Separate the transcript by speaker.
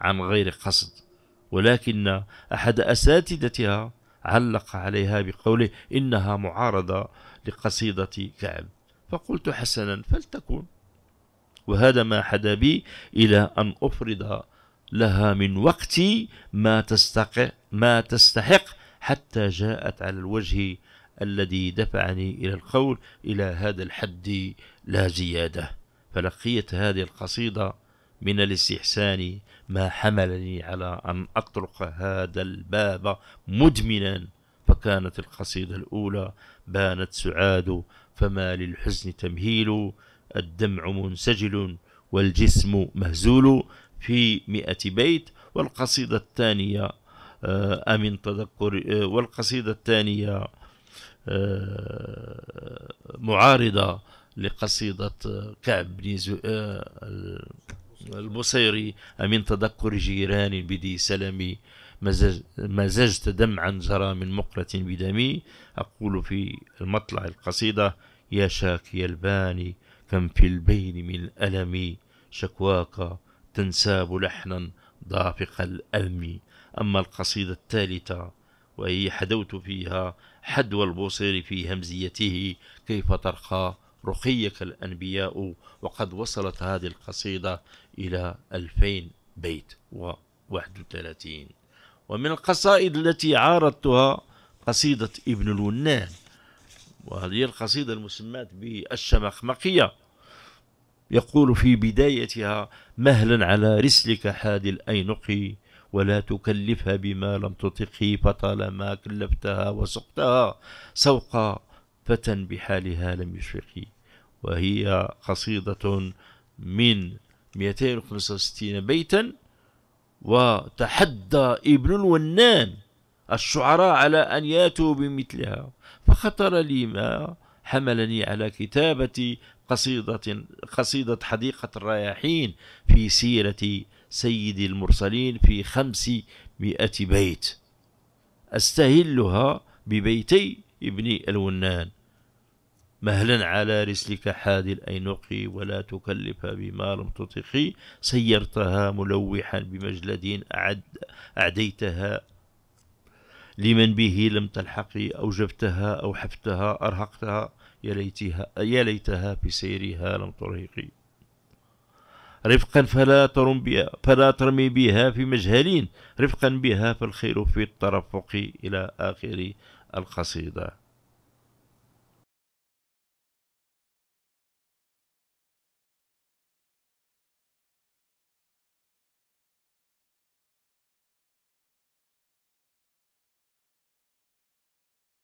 Speaker 1: عن غير قصد ولكن أحد أساتذتها علق عليها بقوله إنها معارضة لقصيدة كعب فقلت حسنا فلتكن وهذا ما حدا بي إلى أن أفرض لها من وقتي ما تستحق ما تستحق حتى جاءت على الوجه الذي دفعني إلى القول إلى هذا الحد لا زيادة فلقيت هذه القصيدة من الاستحسان ما حملني على أن أطرق هذا الباب مدمنا فكانت القصيدة الأولى بانت سعاد فما للحزن تمهيل الدمع منسجل والجسم مهزول في مئة بيت والقصيدة الثانية آه، أمن تذكر آه، والقصيدة الثانية آه، معارضة لقصيدة كعب بن البصيري أمن تذكر جيران بدي سلمي مزج مزجت دمعا جرى من مقلة بدمي أقول في المطلع القصيدة يا شاكي الباني كم في البين من ألم شكواك تنساب لحنا ضافق الألم أما القصيدة الثالثة وهي حدوت فيها حدوى البصير في همزيته كيف ترقى رقيك الأنبياء وقد وصلت هذه القصيدة إلى 2000 بيت و31 ومن القصائد التي عارضتها قصيدة ابن الونان وهذه القصيدة المسماة بالشمخمقية يقول في بدايتها مهلا على رسلك حاد الأينقي ولا تكلفها بما لم تطقي فطالما كلفتها وسقتها سوق فتى بحالها لم يشفقي وهي قصيدة من 265 بيتا وتحدى ابن الونان الشعراء على أن ياتوا بمثلها فخطر لي ما حملني على كتابة قصيدة قصيدة حديقة الرياحين في سيرة سيد المرسلين في خمسمائة بيت أستهلها ببيتي ابن الونان مهلا على رسلك حاد الأينق ولا تكلف بما لم تطقي سيرتها ملوحا بمجلد أعد أعديتها لمن به لم تلحقي أوجبتها أو حفتها أرهقتها يا ليتها يا ليتها في سيرها لم ترهقي رفقا فلا ترم بها فلا ترمي بها في مجهلين رفقا بها فالخير في الترفق إلى آخر القصيدة